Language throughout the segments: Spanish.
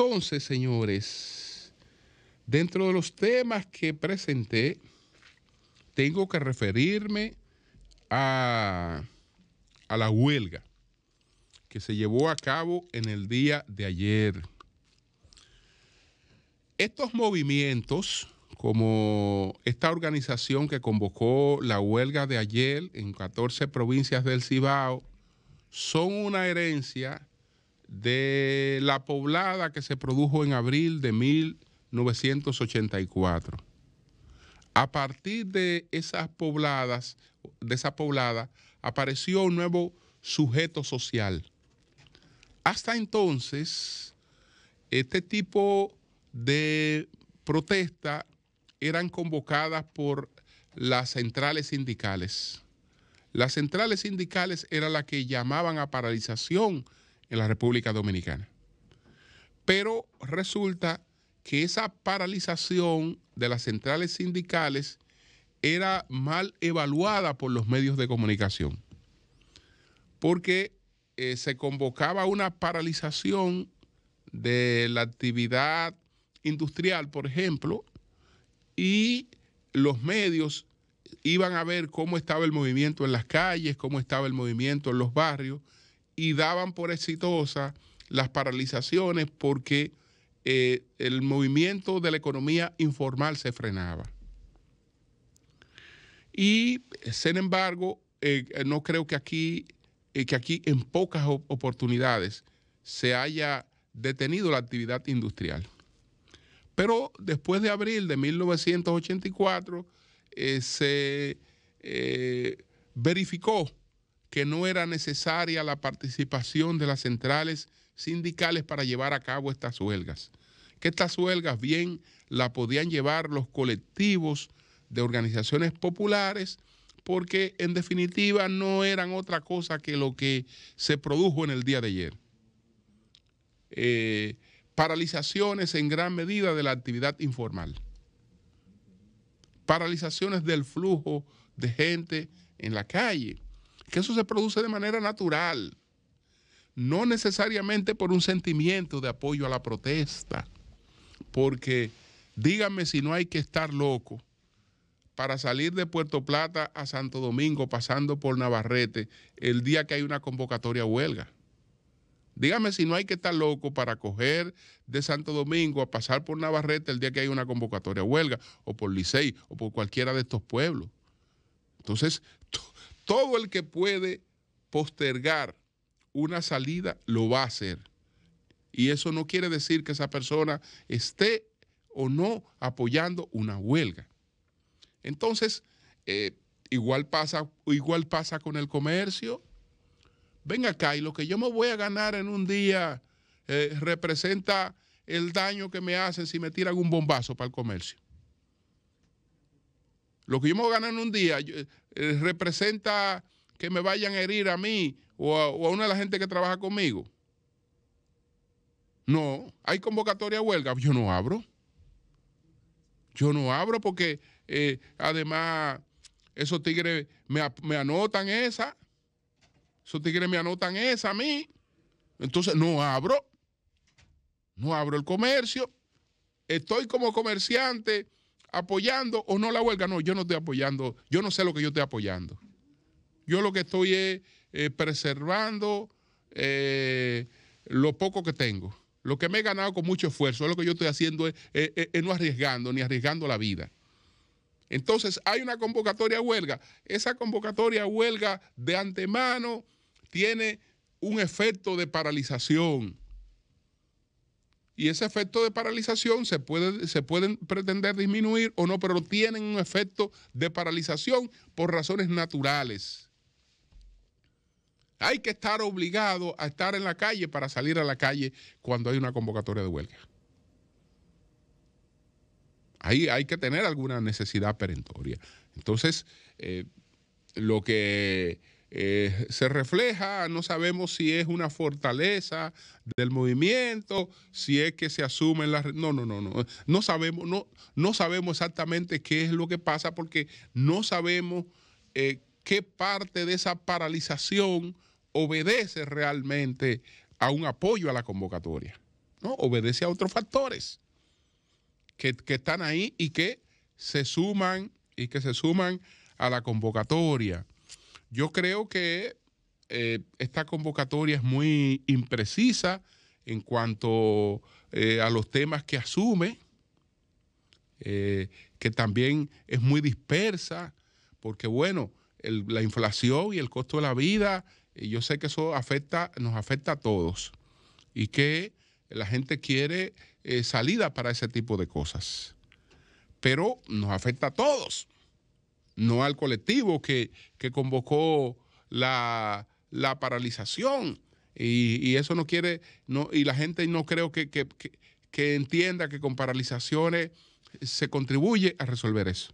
entonces, señores, dentro de los temas que presenté, tengo que referirme a, la huelga que se llevó a cabo en el día de ayer. Estos movimientos, como esta organización que convocó la huelga de ayer en 14 provincias del Cibao, son una herencia de la poblada que se produjo en abril de 1984. A partir de esas pobladas, de esa poblada, apareció un nuevo sujeto social. Hasta entonces, este tipo de protesta eran convocadas por las centrales sindicales. Las centrales sindicales eran las que llamaban a paralización en la República Dominicana. Pero resulta que esa paralización de las centrales sindicales era mal evaluada por los medios de comunicación, porque eh, se convocaba una paralización de la actividad industrial, por ejemplo, y los medios iban a ver cómo estaba el movimiento en las calles, cómo estaba el movimiento en los barrios, y daban por exitosas las paralizaciones porque eh, el movimiento de la economía informal se frenaba. Y sin embargo, eh, no creo que aquí, eh, que aquí en pocas oportunidades se haya detenido la actividad industrial. Pero después de abril de 1984 se verificó que no era necesaria la participación de las centrales sindicales para llevar a cabo estas huelgas, que estas huelgas bien la podían llevar los colectivos de organizaciones populares, porque en definitiva no eran otra cosa que lo que se produjo en el día de ayer. Eh, paralizaciones en gran medida de la actividad informal, paralizaciones del flujo de gente en la calle, que eso se produce de manera natural, no necesariamente por un sentimiento de apoyo a la protesta, porque dígame si no hay que estar loco para salir de Puerto Plata a Santo Domingo pasando por Navarrete el día que hay una convocatoria huelga. Dígame si no hay que estar loco para coger de Santo Domingo a pasar por Navarrete el día que hay una convocatoria huelga, o por Licey, o por cualquiera de estos pueblos. Entonces, todo el que puede postergar una salida lo va a hacer. Y eso no quiere decir que esa persona esté o no apoyando una huelga. Entonces, eh, igual, pasa, igual pasa con el comercio. Venga acá y lo que yo me voy a ganar en un día eh, representa el daño que me hacen si me tiran un bombazo para el comercio. Lo que yo me voy a ganar en un día eh, eh, representa que me vayan a herir a mí o a, una de las gente que trabaja conmigo. No, hay convocatoria a huelga, yo no abro. Yo no abro porque eh, además esos tigres me anotan esa. Esos tigres me anotan esa a mí. Entonces no abro. No abro el comercio. Estoy como comerciante apoyando o no la huelga. No, yo no estoy apoyando, yo no sé lo que yo estoy apoyando. Yo lo que estoy es eh, preservando eh, lo poco que tengo. Lo que me he ganado con mucho esfuerzo, lo que yo estoy haciendo es, es no arriesgando, ni arriesgando la vida. Entonces, hay una convocatoria a huelga. Esa convocatoria a huelga de antemano tiene un efecto de paralización y ese efecto de paralización se puede se pueden pretender disminuir o no, pero tienen un efecto de paralización por razones naturales. Hay que estar obligado a estar en la calle para salir a la calle cuando hay una convocatoria de huelga. Ahí hay que tener alguna necesidad perentoria. Entonces, eh, lo que eh, se refleja, no sabemos si es una fortaleza del movimiento, si es que se asumen las... No, no, no, no. No sabemos, no, no sabemos exactamente qué es lo que pasa porque no sabemos eh, qué parte de esa paralización obedece realmente a un apoyo a la convocatoria. ¿no? Obedece a otros factores que, que están ahí y que se suman y que se suman a la convocatoria. Yo creo que eh, esta convocatoria es muy imprecisa en cuanto eh, a los temas que asume, eh, que también es muy dispersa, porque bueno, la inflación y el costo de la vida, yo sé que eso afecta, nos afecta a todos y que la gente quiere salida para ese tipo de cosas, pero nos afecta a todos no al colectivo que, convocó la, paralización. Y, y, eso no quiere, no, y la gente no creo que, que, entienda que con paralizaciones se contribuye a resolver eso.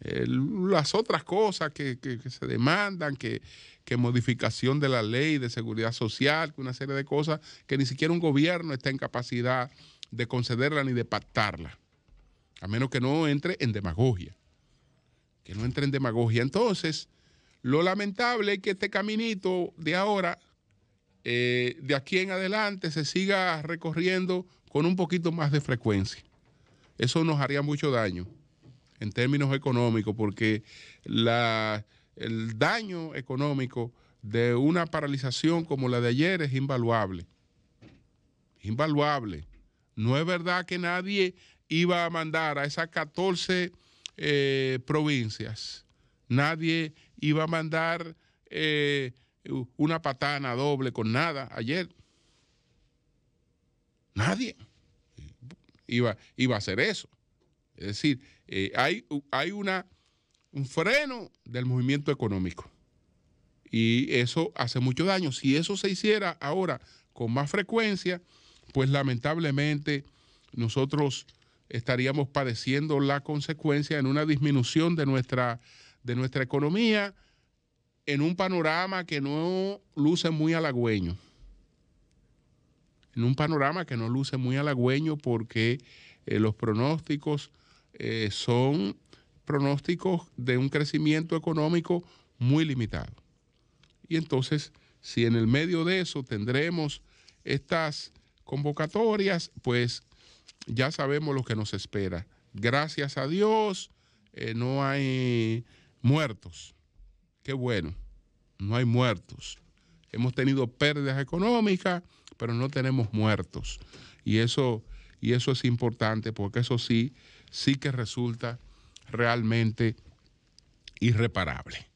las otras cosas que, que, se demandan, que, que, modificación de la ley de seguridad social, que una serie de cosas que ni siquiera un gobierno está en capacidad de concederla ni de pactarla, a menos que no entre en demagogia que no entre en demagogia. Entonces, lo lamentable es que este caminito de ahora, eh, de aquí en adelante, se siga recorriendo con un poquito más de frecuencia. Eso nos haría mucho daño en términos económicos, porque el daño económico de una paralización como la de ayer es invaluable. Invaluable. No es verdad que nadie iba a mandar a esas 14 eh, provincias. Nadie iba a mandar eh, una patana doble con nada ayer. Nadie iba, iba a hacer eso. Es decir, eh, hay, hay una, un freno del movimiento económico. Y eso hace mucho daño. Si eso se hiciera ahora con más frecuencia, pues lamentablemente nosotros estaríamos padeciendo la consecuencia en una disminución de nuestra, de nuestra economía en un panorama que no luce muy halagüeño. En un panorama que no luce muy halagüeño porque eh, los pronósticos eh, son pronósticos de un crecimiento económico muy limitado. Y entonces, si en el medio de eso tendremos estas convocatorias, pues ya sabemos lo que nos espera. Gracias a Dios, eh, no hay muertos. Qué bueno, no hay muertos. Hemos tenido pérdidas económicas, pero no tenemos muertos. Y eso, y eso es importante porque eso sí, sí que resulta realmente irreparable.